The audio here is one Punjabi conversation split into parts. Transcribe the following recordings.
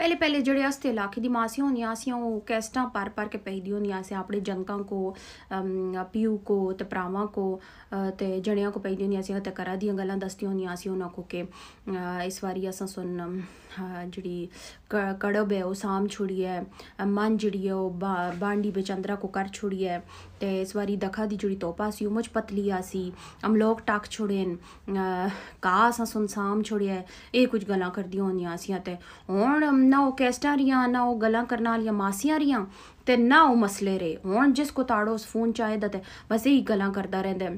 ਪਹਿਲੇ ਪਹਿਲੇ ਜਿਹੜੇ ਅਸਤੇ ਲਾਖੇ ਦੀ ਮਾਸੀਆਂ ਹੁੰਦੀਆਂ ਸੀ ਉਹ ਕੈਸਟਾਂ ਪਰ ਪਰ ਕੇ ਪਹਿਦੀ ਹੁੰਦੀਆਂ ਸੀ ਆਪਣੇ ਜੰਕਾਂ ਕੋ ਪਿਉ ਕੋ ਤੇ ਪ੍ਰਾਵਾਂ ਕੋ ਤੇ ਜਣਿਆਂ ਕੋ ਪਹਿਦੀ ਹੁੰਦੀਆਂ ਸੀ ਹਤੇ ਕਰਾ ਦੀਆਂ ਗੱਲਾਂ ਦਸਤੀ ਹੁੰਦੀਆਂ ਸੀ ਉਹਨਾਂ ਕੋ ਕਿ ਇਸ ਵਾਰੀ ਅਸਾਂ ਸੁਣਨ ਜਿਹੜੀ ਕੜੋਬੇ ਉਹ ਸਾਮ ਛੁੜੀ ਹੈ ਮਨ ਜਿਹੜੀ ਹੈ ਉਹ ਬਾਂਡੀ ਬਚੰਦਰਾ ਕੋ ਕਰ ਛੁੜੀ ਹੈ ਤੇ ਇਸ ਵਾਰੀ ਦਖਾ ਦੀ ਜੁੜੀ ਤੋਪਾ ਸੀ ਉਹ ਮੁਝ ਪਤਲੀਆ ਸੀ ਅਮ ਲੋਕ ਟੱਕ ਛੁੜੇਨ ਕਾ ਅਸਾਂ ਸੁਨਸਾਮ ਸਾਮ ਛੁੜੀ ਹੈ ਇਹ ਕੁਝ ਗੱਲਾਂ ਕਰਦੀ ਹੁੰਦੀਆਂ ਸੀ ਤੇ ਹੁਣ ਨਾ ਉਹ ਕੈਸਟਾਂ ਰੀਆਂ ਨਾ ਉਹ ਗੱਲਾਂ ਕਰਨ ਵਾਲੀਆਂ ਮਾਸੀਆਂ ਰੀਆਂ ਤੇ ਨਾ ਉਹ ਮਸਲੇ ਰੇ ਹੁਣ ਜਿਸ ਕੋ ਤਾੜੋ ਉਸ ਫੋਨ ਚਾਹੇਦਾ ਤੇ ਬਸ ਇਹ ਗੱਲਾਂ ਕਰਦਾ ਰਹਿੰਦਾ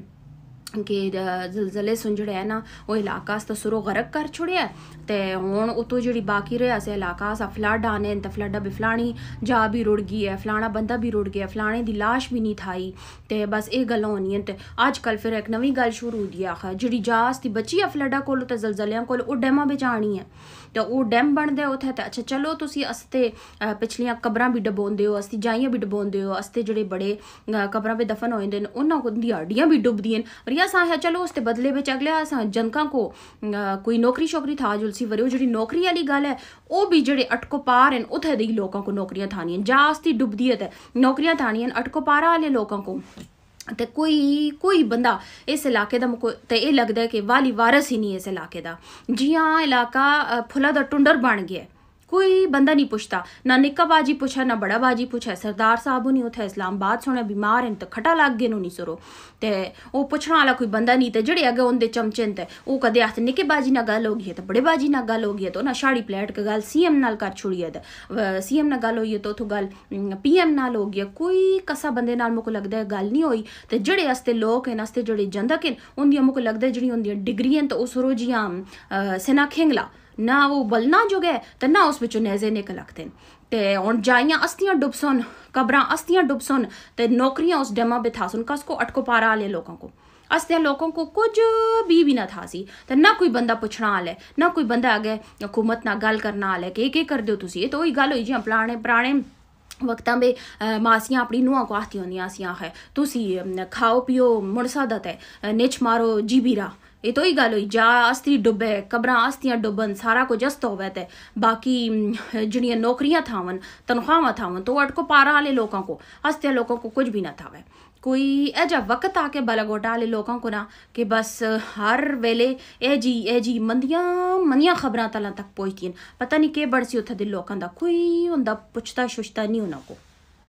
ਕਿ ਜ਼ਲਜ਼ਲੇ ਸੁਣ ਜਿਹੜਾ ਹੈ ਨਾ ਉਹ ਇਲਾਕਾ ਸਤਸਰੋ ਗਰਕ ਕਰ ਛੁੜਿਆ ਤੇ ਹੁਣ ਉਤੋਂ ਜਿਹੜੀ ਬਾਕੀ ਰਿਹਾ ਸੀ ਇਲਾਕਾ ਸਾ ਫਲੱਡ ਆਨੇ ਤੇ ਬਿਫਲਾਣੀ ਜਾ ਵੀ ਰੁੜ ਗਈ ਹੈ ਫਲਾਣਾ ਬੰਦਾ ਵੀ ਰੁੜ ਗਿਆ ਫਲਾਣੇ ਦੀ লাশ ਵੀ ਨਹੀਂ ਥਾਈ ਤੇ ਬਸ ਇਹ ਗੱਲ ਹੋਣੀ ਹੈ ਤੇ ਅੱਜ ਕੱਲ ਫਿਰ ਇੱਕ ਨਵੀਂ ਗੱਲ ਸ਼ੁਰੂ ਹੋਈ ਆ ਜਿਹੜੀ ਜਾਸ ਦੀ ਬੱਚੀ ਆ ਫਲੱਡਾਂ ਕੋਲ ਤੇ ਜ਼ਲਜ਼ਲਿਆਂ ਕੋਲ ਉਹ ਡੈਮਾਂ ਵਿੱਚ ਆਣੀ ਹੈ ਤੇ ਉਹ ਡੈਮ ਬਣਦੇ ਉਥੇ ਤੇ ਅੱਛਾ ਚਲੋ ਤੁਸੀਂ ਅਸਤੇ ਪਿਛਲੀਆਂ ਕਬਰਾਂ ਵੀ ਡਬੋਂਦੇ ਹੋ ਅਸਤੀ ਜਾਈਆਂ ਵੀ ਡਬੋਂਦੇ ਹੋ ਅਸਤੇ ਜਿਹੜੇ ਬੜੇ ਕਬਰਾਂ ਵਿੱਚ ਦਫਨ ਹੋਏ ਨੇ ਉਹਨਾਂ ਦੀ ਹੱਡੀਆਂ ਵੀ ਡੁੱਬਦੀਆਂ ਨੇ ਸਾਂ ਹੈ ਚਲੋ ਉਸ ਤੇ ਬਦਲੇ ਵਿੱਚ ਆ ਸਾਂ ਜਨਕਾਂ ਕੋ ਕੋਈ ਨੌਕਰੀ ਸ਼ੌਕਰੀ ਥਾ ਜੁਲਸੀ ਵਰਿਓ ਜਿਹੜੀ ਨੌਕਰੀ ਵਾਲੀ ਗੱਲ ਹੈ ਉਹ ਵੀ ਜਿਹੜੇ ਅਟਕੋਪਾਰ ਹਨ ਉਥੇ ਦੇ ਲੋਕਾਂ ਕੋ ਨੌਕਰੀਆਂ ਥਾਣੀਆਂ ਜਾਸਤੀ ਡੁੱਬਦੀਅਤ ਹੈ ਨੌਕਰੀਆਂ ਥਾਣੀਆਂ ਅਟਕੋਪਾਰਾ ਵਾਲੇ ਲੋਕਾਂ ਕੋ ਤੇ ਕੋਈ ਕੋਈ ਬੰਦਾ ਇਸ ਇਲਾਕੇ ਦਾ ਤੇ ਇਹ ਲੱਗਦਾ ਕਿ ਵਾਲੀ ਵਾਰਸ ਹੀ ਨਹੀਂ ਇਸ ਇਲਾਕੇ ਦਾ ਜੀ ਹਾਂ ਇਲਾਕਾ ਫੁੱਲਾ ਦਾ ਟੁੰਡਰ ਬਣ ਗਿਆ ਕੋਈ ਬੰਦਾ ਨਹੀਂ ਪੁੱਛਦਾ ਨਾ ਨਿੱਕਾ ਬਾਜੀ ਪੁੱਛਾ ਨਾ ਬੜਾ ਬਾਜੀ ਪੁੱਛਾ ਸਰਦਾਰ ਸਾਹਿਬੋਂ ਨਹੀਂ ਉਥੇ ਇਸਲਾਮਾਬਾਦ ਸੋਣਾ ਬਿਮਾਰ ਹਨ ਤੇ ਖਟਾ ਲੱਗ ਲੱਗੇ ਨੂੰ ਨਹੀਂ ਸਰੋ ਤੇ ਉਹ ਪੁੱਛਣ ਵਾਲਾ ਕੋਈ ਬੰਦਾ ਨਹੀਂ ਤੇ ਜਿਹੜੇ ਅੱਗੇ ਉਹਦੇ ਚਮਚੇਂ ਤੇ ਉਹ ਕਦੇ ਹੱਥ ਨਿੱਕੇ ਬਾਜੀ ਨਾਲ ਗੱਲ ਹੋ ਗਈ ਤੇ ਬੜੇ ਬਾਜੀ ਨਾਲ ਗੱਲ ਹੋ ਗਈ ਤੇ ਉਹ ਨਾ ਸ਼ਾੜੀ ਪਲੇਟ ਕ ਗੱਲ ਸੀਐਮ ਨਾਲ ਕਰ ਛੁੜੀ ਤੇ ਸੀਐਮ ਨਾਲ ਗੱਲ ਹੋਈ ਹੈ ਤੇ ਉਹ ਤੋਂ ਗੱਲ ਪੀਐਮ ਨਾਲ ਹੋ ਗਈ ਕੋਈ ਕਸਾ ਬੰਦੇ ਨਾਲ ਮੁਕ ਲੱਗਦਾ ਗੱਲ ਨਹੀਂ ਹੋਈ ਤੇ ਜਿਹੜੇ ਅਸਤੇ ਲੋਕ ਹਨ ਅਸਤੇ ਜਿਹੜੇ ਜੰਦਕ ਹਨ ਉਹਦੀ ਮੁਕ ਲੱਗਦਾ ਜਿਹੜੀ ਹੁੰਦੀ ਹੈ ਡਿਗਰੀ ਹਨ ਤੇ ਉਹ ਜੀਆਂ ਸੇਨਾ ਖੇਂਗਲਾ ना वो बलना जुगे तो ना उस विचों नेजे निकल आखदे न ते हूँ जाइयां अस्थियां डुबसन कब्र अस्थियां डुबसन ते नौकरियां उस डेमा पे था सुन कसको अटको पारा आले लोगों को असते लोगों को कुछ भी भी ना था सी तो ना कोई बंदा पुछना आले ना कोई बंदा अगे हुकूमत ना गल करना आले कि के कर दो तुसी तो वही गल होई जियां पराने पराने वक्तों में मासियां अपनी नुआ को आती होंदियां असियां है तुसी खाओ पियो मुड़ सादत है निछ मारो जीबीरा ਇਹ ਤੋਂ ਹੀ ਗੱਲ ਹੋਈ ਜਾਂ ਅਸਤੀ ਡੁੱਬੇ ਕਬਰਾਂ ਆਸਤੀਆਂ ਡੁੱਬਨ ਸਾਰਾ ਕੁਝ ਅਸਤ ਹੋਵੇ ਤੇ ਬਾਕੀ ਜਿਹੜੀਆਂ ਨੌਕਰੀਆਂ ਥਾਵਨ ਤਨਖਾਹਾਂ ਥਾਵਨ ਤੋਂ ਅਟਕੋ ਪਾਰਾ ਵਾਲੇ ਲੋਕਾਂ ਕੋ ਅਸਤੇ ਲੋਕਾਂ ਕੋ ਕੁਝ ਵੀ ਨਾ ਥਾਵੇ ਕੋਈ ਇਹ ਜਾ ਵਕਤ ਆ ਕੇ ਬਲਗੋਟਾ ਵਾਲੇ ਲੋਕਾਂ ਕੋ ਨਾ ਕਿ ਬਸ ਹਰ ਵੇਲੇ ਇਹ ਜੀ ਇਹ ਜੀ ਮੰਦੀਆਂ ਮੰਦੀਆਂ ਖਬਰਾਂ ਤਲਾਂ ਤੱਕ ਪਹੁੰਚਦੀਆਂ ਪਤਾ ਨਹੀਂ ਕਿ ਬੜਸੀ ਉੱਥੇ ਦੇ ਲੋਕਾਂ ਦਾ ਕੋਈ ਹੁੰਦਾ ਪੁੱਛਦਾ ਸੁਛਦਾ ਨਹੀਂ ਉਹਨਾਂ ਕੋ